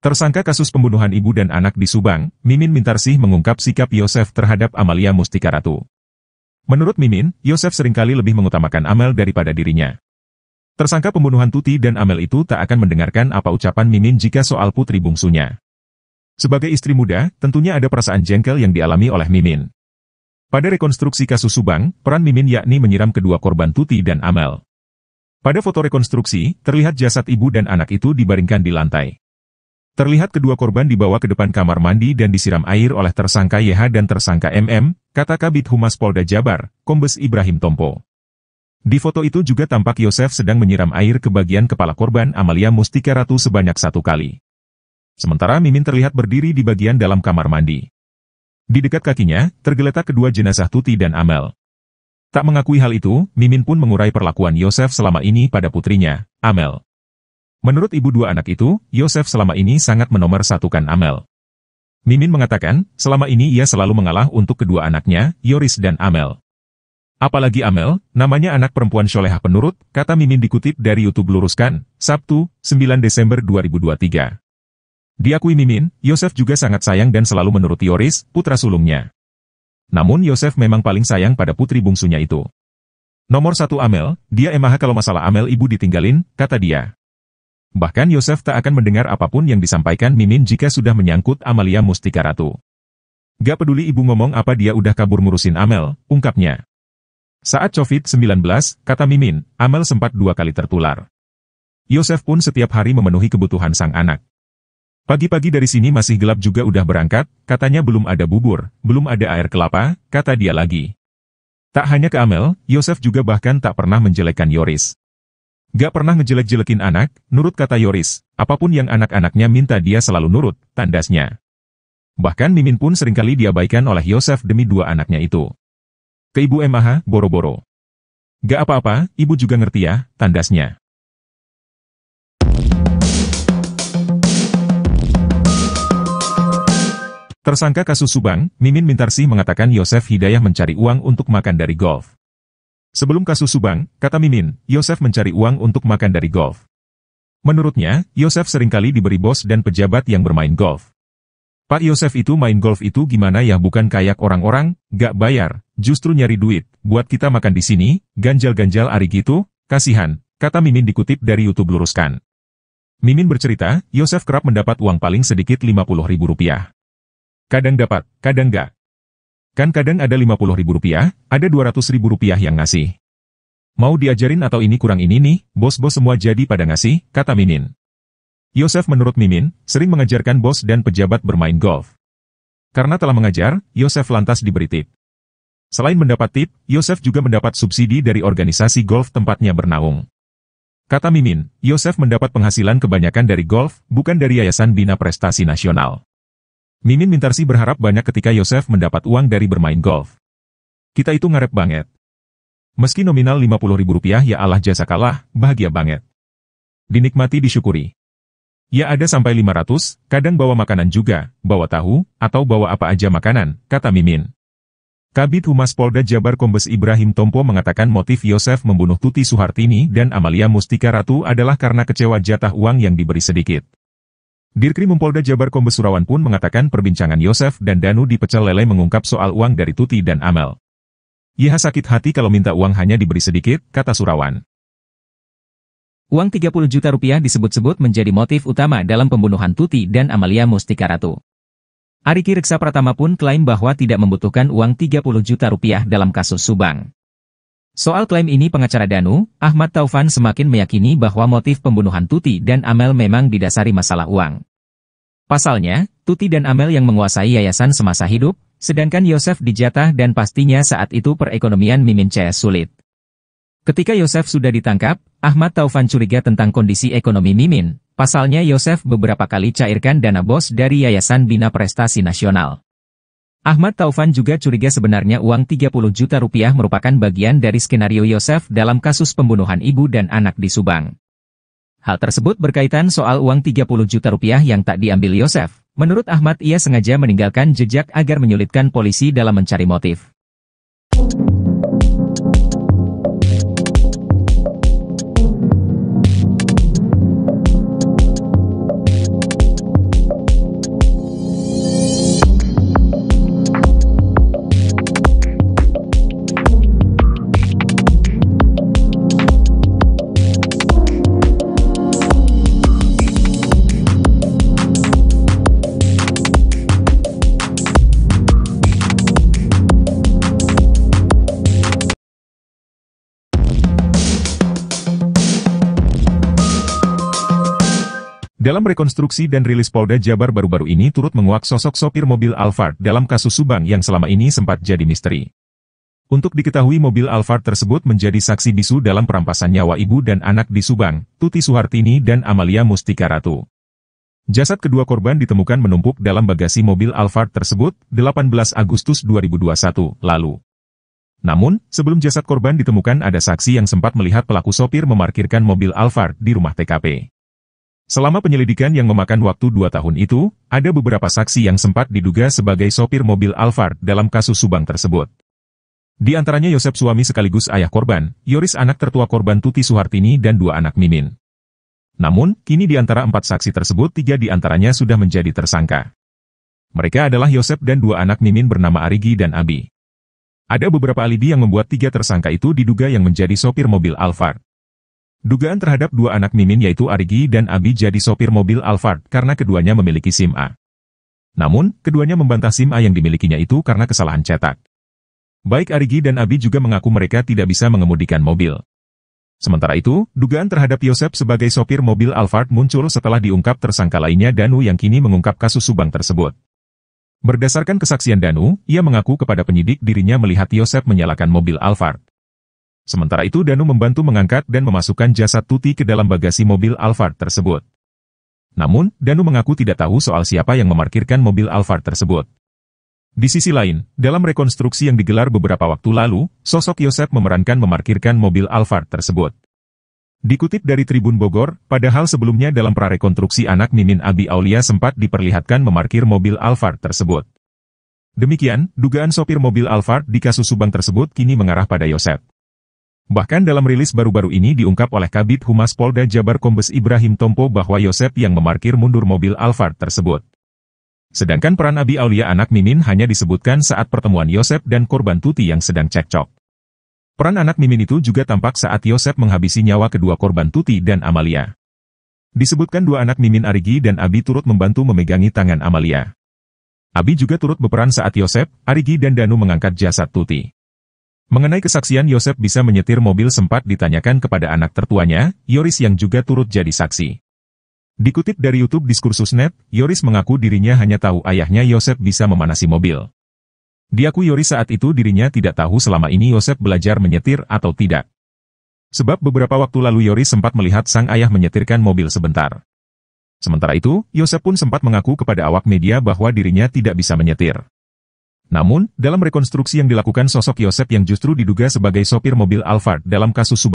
Tersangka kasus pembunuhan ibu dan anak di Subang, Mimin Mintarsih mengungkap sikap Yosef terhadap Amalia Mustika Ratu. Menurut Mimin, Yosef seringkali lebih mengutamakan Amel daripada dirinya. Tersangka pembunuhan Tuti dan Amel itu tak akan mendengarkan apa ucapan Mimin jika soal putri bungsunya. Sebagai istri muda, tentunya ada perasaan jengkel yang dialami oleh Mimin. Pada rekonstruksi kasus Subang, peran Mimin yakni menyiram kedua korban Tuti dan Amel. Pada foto rekonstruksi, terlihat jasad ibu dan anak itu dibaringkan di lantai. Terlihat kedua korban dibawa ke depan kamar mandi dan disiram air oleh tersangka YH dan tersangka MM, kata Kabit Humas Polda Jabar, Kombes Ibrahim Tompo. Di foto itu juga tampak Yosef sedang menyiram air ke bagian kepala korban Amalia Mustika Ratu sebanyak satu kali. Sementara Mimin terlihat berdiri di bagian dalam kamar mandi. Di dekat kakinya, tergeletak kedua jenazah Tuti dan Amel. Tak mengakui hal itu, Mimin pun mengurai perlakuan Yosef selama ini pada putrinya, Amel. Menurut ibu dua anak itu, Yosef selama ini sangat menomor satukan Amel. Mimin mengatakan, selama ini ia selalu mengalah untuk kedua anaknya, Yoris dan Amel. Apalagi Amel, namanya anak perempuan Solehah penurut, kata Mimin dikutip dari Youtube Luruskan, Sabtu, 9 Desember 2023. Diakui Mimin, Yosef juga sangat sayang dan selalu menuruti Yoris, putra sulungnya. Namun Yosef memang paling sayang pada putri bungsunya itu. Nomor satu Amel, dia emaha kalau masalah Amel ibu ditinggalin, kata dia. Bahkan Yosef tak akan mendengar apapun yang disampaikan Mimin jika sudah menyangkut Amalia Mustika Ratu. Gak peduli ibu ngomong apa dia udah kabur ngurusin Amel, ungkapnya. Saat COVID-19, kata Mimin, Amel sempat dua kali tertular. Yosef pun setiap hari memenuhi kebutuhan sang anak. Pagi-pagi dari sini masih gelap juga udah berangkat, katanya belum ada bubur, belum ada air kelapa, kata dia lagi. Tak hanya ke Amel, Yosef juga bahkan tak pernah menjelekkan Yoris. Gak pernah ngejelek-jelekin anak, nurut kata Yoris, apapun yang anak-anaknya minta dia selalu nurut, tandasnya. Bahkan Mimin pun seringkali diabaikan oleh Yosef demi dua anaknya itu. Ke ibu Emaha, boro-boro. Gak apa-apa, ibu juga ngerti ya, tandasnya. Tersangka kasus Subang, Mimin Mintarsi mengatakan Yosef Hidayah mencari uang untuk makan dari golf. Sebelum kasus Subang, kata Mimin, Yosef mencari uang untuk makan dari golf. Menurutnya, Yosef seringkali diberi bos dan pejabat yang bermain golf. Pak Yosef itu main golf itu gimana ya bukan kayak orang-orang, gak bayar, justru nyari duit, buat kita makan di sini, ganjal-ganjal ari gitu, kasihan, kata Mimin dikutip dari Youtube Luruskan. Mimin bercerita, Yosef kerap mendapat uang paling sedikit 50 ribu rupiah. Kadang dapat, kadang gak. Kan kadang ada puluh ribu rupiah, ada ratus ribu rupiah yang ngasih. Mau diajarin atau ini kurang ini nih, bos-bos semua jadi pada ngasih, kata Mimin. Yosef menurut Mimin, sering mengajarkan bos dan pejabat bermain golf. Karena telah mengajar, Yosef lantas diberi tip. Selain mendapat tip, Yosef juga mendapat subsidi dari organisasi golf tempatnya bernaung. Kata Mimin, Yosef mendapat penghasilan kebanyakan dari golf, bukan dari Yayasan Bina Prestasi Nasional. Mimin Mintarsi berharap banyak ketika Yosef mendapat uang dari bermain golf. Kita itu ngarep banget. Meski nominal Rp50.000 ya Allah jasa kalah, bahagia banget. Dinikmati disyukuri. Ya ada sampai 500, kadang bawa makanan juga, bawa tahu, atau bawa apa aja makanan, kata Mimin. Kabit Humas Polda Jabar Kombes Ibrahim Tompo mengatakan motif Yosef membunuh Tuti Suhartini dan Amalia Mustika Ratu adalah karena kecewa jatah uang yang diberi sedikit. Dirkrim Polda Jabar Kombes Surawan pun mengatakan perbincangan Yosef dan Danu di Pecel Lele mengungkap soal uang dari Tuti dan Amel. Yah sakit hati kalau minta uang hanya diberi sedikit, kata Surawan. Uang 30 juta rupiah disebut-sebut menjadi motif utama dalam pembunuhan Tuti dan Amalia Mustika Ratu. Ariki Reksa Pratama pun klaim bahwa tidak membutuhkan uang 30 juta rupiah dalam kasus Subang. Soal klaim ini pengacara Danu, Ahmad Taufan semakin meyakini bahwa motif pembunuhan Tuti dan Amel memang didasari masalah uang. Pasalnya, Tuti dan Amel yang menguasai yayasan semasa hidup, sedangkan Yosef dijatah dan pastinya saat itu perekonomian Mimin CS sulit. Ketika Yosef sudah ditangkap, Ahmad Taufan curiga tentang kondisi ekonomi Mimin, pasalnya Yosef beberapa kali cairkan dana bos dari Yayasan Bina Prestasi Nasional. Ahmad Taufan juga curiga sebenarnya uang 30 juta rupiah merupakan bagian dari skenario Yosef dalam kasus pembunuhan ibu dan anak di Subang. Hal tersebut berkaitan soal uang 30 juta rupiah yang tak diambil Yosef. Menurut Ahmad ia sengaja meninggalkan jejak agar menyulitkan polisi dalam mencari motif. Dalam rekonstruksi dan rilis Polda Jabar baru-baru ini turut menguak sosok sopir mobil Alphard dalam kasus Subang yang selama ini sempat jadi misteri. Untuk diketahui mobil Alphard tersebut menjadi saksi bisu dalam perampasan nyawa ibu dan anak di Subang, Tuti Suhartini dan Amalia Mustika Ratu. Jasad kedua korban ditemukan menumpuk dalam bagasi mobil Alphard tersebut 18 Agustus 2021 lalu. Namun, sebelum jasad korban ditemukan ada saksi yang sempat melihat pelaku sopir memarkirkan mobil Alphard di rumah TKP. Selama penyelidikan yang memakan waktu dua tahun itu, ada beberapa saksi yang sempat diduga sebagai sopir mobil Alphard dalam kasus Subang tersebut. Di antaranya Yosep suami sekaligus ayah korban, Yoris anak tertua korban Tuti Suhartini dan dua anak Mimin. Namun, kini di antara empat saksi tersebut tiga di antaranya sudah menjadi tersangka. Mereka adalah Yosep dan dua anak Mimin bernama Arigi dan Abi. Ada beberapa alibi yang membuat tiga tersangka itu diduga yang menjadi sopir mobil Alphard. Dugaan terhadap dua anak Mimin yaitu Arigi dan Abi jadi sopir mobil Alphard karena keduanya memiliki SIM A. Namun, keduanya membantah SIM A yang dimilikinya itu karena kesalahan cetak. Baik Arigi dan Abi juga mengaku mereka tidak bisa mengemudikan mobil. Sementara itu, dugaan terhadap Yosep sebagai sopir mobil Alphard muncul setelah diungkap tersangka lainnya Danu yang kini mengungkap kasus Subang tersebut. Berdasarkan kesaksian Danu, ia mengaku kepada penyidik dirinya melihat Yosep menyalakan mobil Alphard. Sementara itu Danu membantu mengangkat dan memasukkan jasad Tuti ke dalam bagasi mobil Alphard tersebut. Namun, Danu mengaku tidak tahu soal siapa yang memarkirkan mobil Alphard tersebut. Di sisi lain, dalam rekonstruksi yang digelar beberapa waktu lalu, sosok Yosep memerankan memarkirkan mobil Alphard tersebut. Dikutip dari Tribun Bogor, padahal sebelumnya dalam prarekonstruksi anak Mimin Abi Aulia sempat diperlihatkan memarkir mobil Alphard tersebut. Demikian, dugaan sopir mobil Alphard di kasus Subang tersebut kini mengarah pada Yosep. Bahkan dalam rilis baru-baru ini diungkap oleh Kabit Humas Polda Jabar Kombes Ibrahim Tompo bahwa Yosep yang memarkir mundur mobil Alphard tersebut. Sedangkan peran Abi Aulia anak Mimin hanya disebutkan saat pertemuan Yosep dan korban Tuti yang sedang cekcok. Peran anak Mimin itu juga tampak saat Yosep menghabisi nyawa kedua korban Tuti dan Amalia. Disebutkan dua anak Mimin Arigi dan Abi turut membantu memegangi tangan Amalia. Abi juga turut berperan saat Yosep, Arigi dan Danu mengangkat jasad Tuti. Mengenai kesaksian Yosef bisa menyetir mobil sempat ditanyakan kepada anak tertuanya, Yoris yang juga turut jadi saksi. Dikutip dari YouTube Diskursus Net, Yoris mengaku dirinya hanya tahu ayahnya Yosef bisa memanasi mobil. Diaku Yoris saat itu dirinya tidak tahu selama ini Yosef belajar menyetir atau tidak. Sebab beberapa waktu lalu Yoris sempat melihat sang ayah menyetirkan mobil sebentar. Sementara itu, Yosef pun sempat mengaku kepada awak media bahwa dirinya tidak bisa menyetir. Namun, dalam rekonstruksi yang dilakukan sosok Yosep yang justru diduga sebagai sopir mobil Alphard dalam kasus Subang,